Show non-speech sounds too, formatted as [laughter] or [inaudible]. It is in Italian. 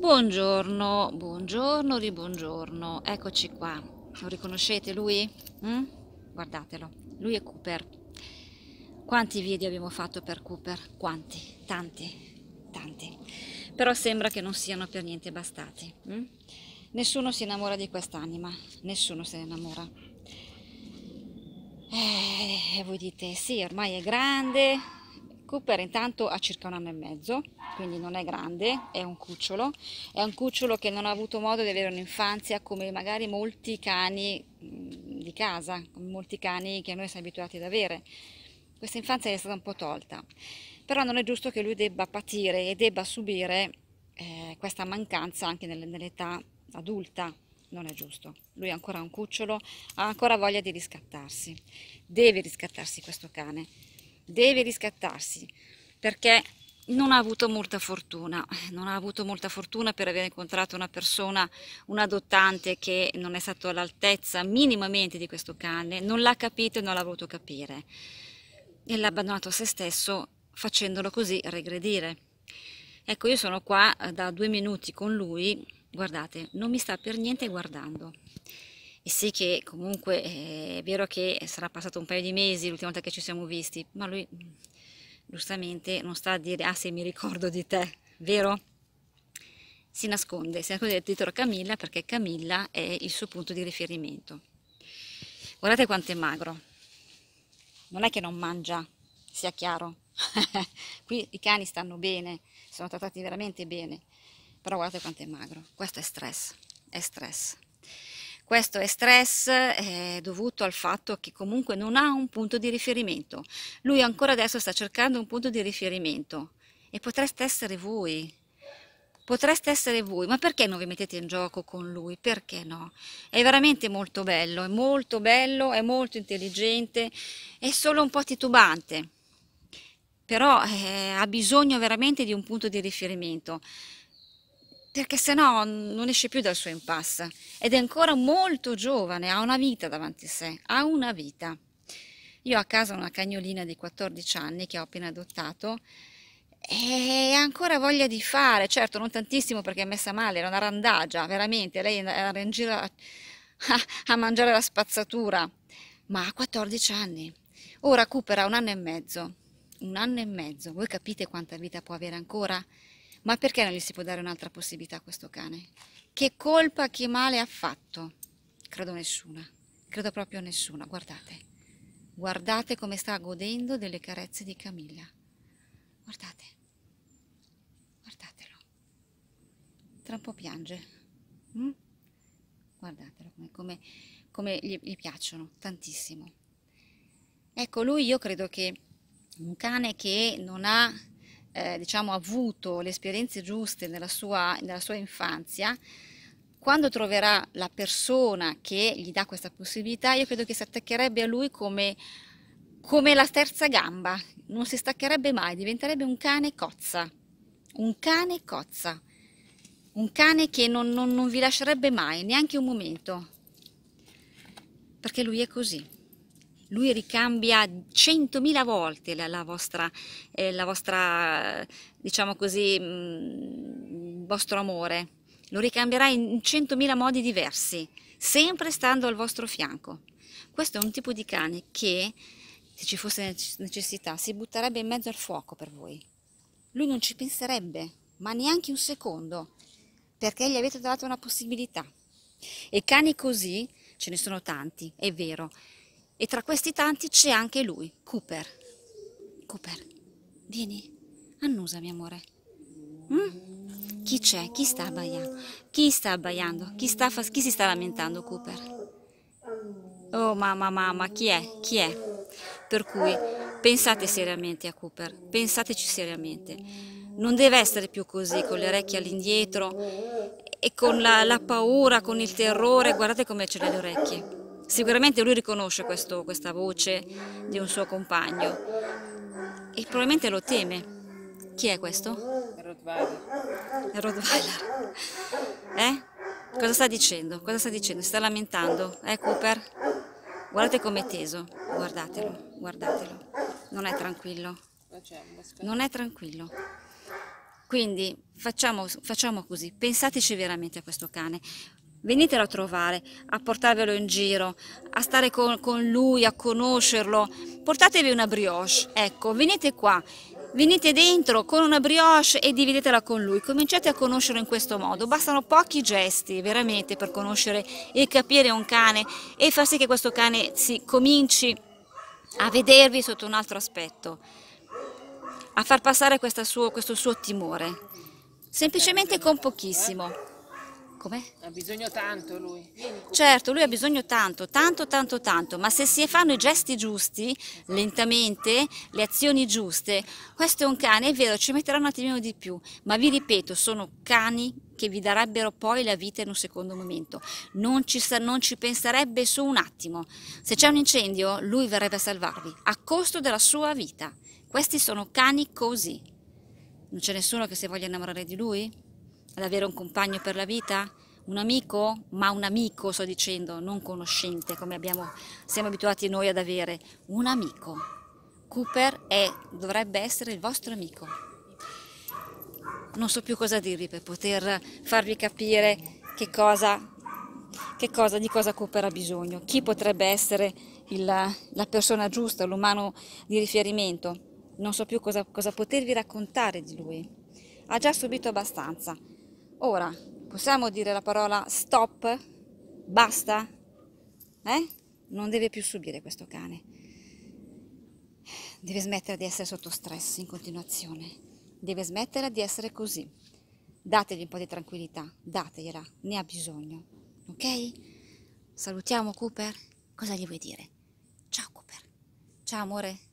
Buongiorno, buongiorno, ribongiorno, eccoci qua. Lo riconoscete lui? Mm? Guardatelo, lui è Cooper. Quanti video abbiamo fatto per Cooper? Quanti? Tanti, tanti. Però sembra che non siano per niente bastati. Mm? Nessuno si innamora di quest'anima, nessuno se ne innamora. Eh, e voi dite, sì, ormai è grande, Cooper intanto ha circa un anno e mezzo, quindi non è grande, è un cucciolo, è un cucciolo che non ha avuto modo di avere un'infanzia come magari molti cani di casa, come molti cani che noi siamo abituati ad avere. Questa infanzia gli è stata un po' tolta, però non è giusto che lui debba patire e debba subire eh, questa mancanza anche nell'età adulta non è giusto. Lui è ancora un cucciolo, ha ancora voglia di riscattarsi. Deve riscattarsi questo cane deve riscattarsi perché non ha avuto molta fortuna, [laughs] non ha avuto molta fortuna per aver incontrato una persona, un adottante che non è stato all'altezza minimamente di questo cane, non l'ha capito e non l'ha voluto capire e l'ha abbandonato a se stesso facendolo così regredire. Ecco, io sono qua eh, da due minuti con lui, guardate, non mi sta per niente guardando e sì che comunque eh, è vero che sarà passato un paio di mesi l'ultima volta che ci siamo visti, ma lui mm, giustamente non sta a dire ah se mi ricordo di te, vero? Si nasconde, si nasconde dietro a Camilla perché Camilla è il suo punto di riferimento. Guardate quanto è magro, non è che non mangia, sia chiaro, [laughs] qui i cani stanno bene, sono trattati veramente bene, però guardate quanto è magro, questo è stress, è stress. Questo è stress è eh, dovuto al fatto che comunque non ha un punto di riferimento. Lui ancora adesso sta cercando un punto di riferimento e potreste essere voi. Potreste essere voi, ma perché non vi mettete in gioco con lui? Perché no? È veramente molto bello, è molto bello, è molto intelligente, è solo un po' titubante, però eh, ha bisogno veramente di un punto di riferimento perché se no non esce più dal suo impasse ed è ancora molto giovane, ha una vita davanti a sé, ha una vita. Io a casa ho una cagnolina di 14 anni che ho appena adottato e ha ancora voglia di fare, certo non tantissimo perché è messa male, era una randagia, veramente, lei era in giro a, a mangiare la spazzatura, ma ha 14 anni, ora Cooper ha un anno e mezzo, un anno e mezzo, voi capite quanta vita può avere ancora? Ma perché non gli si può dare un'altra possibilità a questo cane? Che colpa, che male ha fatto? Credo nessuna, credo proprio nessuna. Guardate, guardate come sta godendo delle carezze di Camilla. Guardate, guardatelo. Tra un po' piange. Mm? Guardatelo come, come, come gli, gli piacciono tantissimo. Ecco, lui io credo che un cane che non ha eh, diciamo, avuto le esperienze giuste nella sua, nella sua infanzia, quando troverà la persona che gli dà questa possibilità, io credo che si attaccherebbe a lui come, come la terza gamba, non si staccherebbe mai, diventerebbe un cane cozza, un cane cozza, un cane che non, non, non vi lascerebbe mai, neanche un momento, perché lui è così lui ricambia centomila volte la, la vostra, eh, la vostra, diciamo così, mh, mm, vostro amore, lo ricambierà in centomila modi diversi, sempre stando al vostro fianco. Questo è un tipo di cane che, se ci fosse necessità, si butterebbe in mezzo al fuoco per voi. Lui non ci penserebbe, ma neanche un secondo, perché gli avete dato una possibilità. E cani così ce ne sono tanti, è vero, e tra questi tanti c'è anche lui, Cooper. Cooper, vieni, annusami amore. Mm? Chi c'è? Chi sta abbaiando? Chi sta abbaiando? Chi, sta chi si sta lamentando, Cooper? Oh mamma, mamma, chi è? Chi è? Per cui pensate seriamente a Cooper, pensateci seriamente. Non deve essere più così, con le orecchie all'indietro e con la, la paura, con il terrore. Guardate come ce le orecchie. Sicuramente lui riconosce questo, questa voce di un suo compagno e probabilmente lo teme. Chi è questo? Rottweiler. Rottweiler. Eh? Cosa sta dicendo? Cosa sta dicendo? Si sta lamentando. Eh Cooper? Guardate com'è teso. Guardatelo, guardatelo. Non è tranquillo. Non è tranquillo. Quindi facciamo, facciamo così, pensateci veramente a questo cane venitelo a trovare, a portarvelo in giro, a stare con, con, lui, a conoscerlo, portatevi una brioche, ecco, venite qua, venite dentro con una brioche e dividetela con lui, cominciate a conoscerlo in questo modo, bastano pochi gesti veramente per conoscere e capire un cane e far sì che questo cane si cominci a vedervi sotto un altro aspetto, a far passare suo, questo suo timore, semplicemente con pochissimo. Come? Ha bisogno tanto lui. Certo, lui ha bisogno tanto, tanto, tanto, tanto, ma se si fanno i gesti giusti, esatto. lentamente, le azioni giuste, questo è un cane, è vero, ci metterà un attimino di più, ma vi ripeto, sono cani che vi darebbero poi la vita in un secondo momento. Non ci, non ci penserebbe su un attimo. Se c'è un incendio, lui verrebbe a salvarvi, a costo della sua vita. Questi sono cani così. Non c'è nessuno che si voglia innamorare di lui? ad avere un compagno per la vita? Un amico? Ma un amico, sto dicendo, non conoscente come abbiamo, siamo abituati noi ad avere. Un amico. Cooper è, dovrebbe essere il vostro amico. Non so più cosa dirvi per poter farvi capire che cosa, che cosa di cosa Cooper ha bisogno, chi potrebbe essere il, la persona giusta, l'umano di riferimento. Non so più cosa, cosa potervi raccontare di lui. Ha già subito abbastanza Ora, possiamo dire la parola stop? Basta? Eh? Non deve più subire questo cane. Deve smettere di essere sotto stress in continuazione. Deve smettere di essere così. Dategli un po' di tranquillità, dategliela, ne ha bisogno. Ok? Salutiamo Cooper? Cosa gli vuoi dire? Ciao Cooper. Ciao amore.